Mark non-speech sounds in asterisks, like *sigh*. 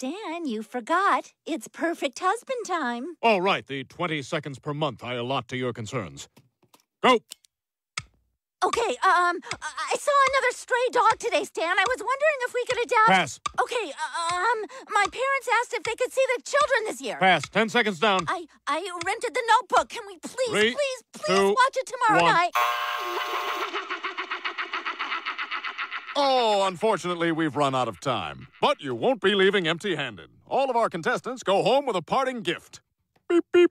Dan, you forgot. It's perfect husband time. All right, the 20 seconds per month I allot to your concerns. Go! Okay, um, I saw another stray dog today, Stan. I was wondering if we could adopt. Pass. Okay, um, my parents asked if they could see the children this year. Pass. Ten seconds down. I I rented the Notebook. Can we please, Three, please, please two, watch it tomorrow one. night? *laughs* Oh, unfortunately, we've run out of time. But you won't be leaving empty handed. All of our contestants go home with a parting gift. Beep, beep.